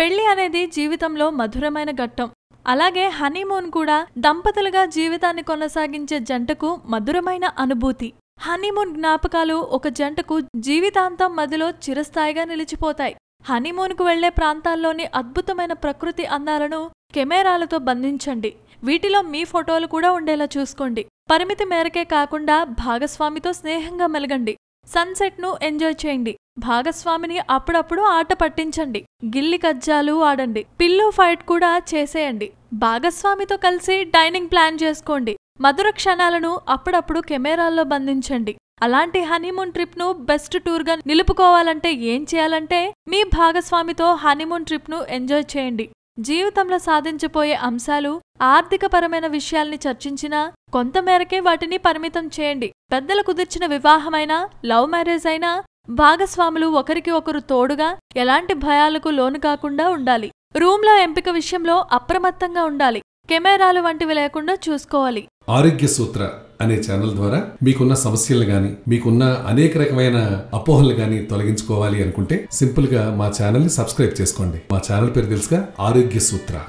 పెళ్లి అనేది జీవితంలో మధురమైన ఘట్టం అలాగే హనీమూన్ కూడా దంపతులుగా జీవితాన్ని కొనసాగించే జంటకు మధురమైన అనుభూతి హనీమూన్ జ్ఞాపకాలు ఒక జంటకు జీవితాంతం మదిలో చిరస్థాయిగా నిలిచిపోతాయి హనీమూన్కు వెళ్లే ప్రాంతాల్లోని అద్భుతమైన ప్రకృతి అందాలను కెమెరాలతో బంధించండి వీటిలో మీ ఫోటోలు కూడా ఉండేలా చూసుకోండి పరిమితి మేరకే కాకుండా భాగస్వామితో స్నేహంగా మెలగండి సన్సెట్ను ఎంజాయ్ చేయండి భాగస్వామిని అప్పుడప్పుడు ఆట పట్టించండి గిల్లి కజ్జాలు ఆడండి పిల్లో ఫైట్ కూడా చేసేయండి భాగస్వామితో కలిసి డైనింగ్ ప్లాన్ చేసుకోండి మధుర క్షణాలను అప్పుడప్పుడు కెమెరాల్లో బంధించండి అలాంటి హనీమూన్ ట్రిప్ను బెస్ట్ టూర్గా నిలుపుకోవాలంటే ఏం చేయాలంటే మీ భాగస్వామితో హనీమూన్ ట్రిప్ను ఎంజాయ్ చేయండి జీవితంలో సాధించబోయే అంశాలు ఆర్థికపరమైన విషయాల్ని చర్చించినా కొంతమేరకే వాటిని పరిమితం చేయండి పెద్దల కుదిర్చిన వివాహమైనా లవ్ మ్యారేజ్ అయినా భాగస్వాములు ఒకరికి ఒకరు తోడుగా ఎలాంటి భయాలకు లోను కాకుండా ఉండాలి రూమ్లో ఎంపిక విషయంలో అప్రమత్తంగా ఉండాలి కెమెరాలు వంటివి లేకుండా చూసుకోవాలి ఆరోగ్య సూత్ర అనే ఛానల్ ద్వారా మీకున్న సమస్యలు కానీ మీకున్న అనేక రకమైన అపోహలు కానీ తొలగించుకోవాలి అనుకుంటే సింపుల్ గా మా ఛానల్ ని సబ్స్క్రైబ్ చేసుకోండి మా ఛానల్ పేరు తెలుసుగా ఆరోగ్య సూత్ర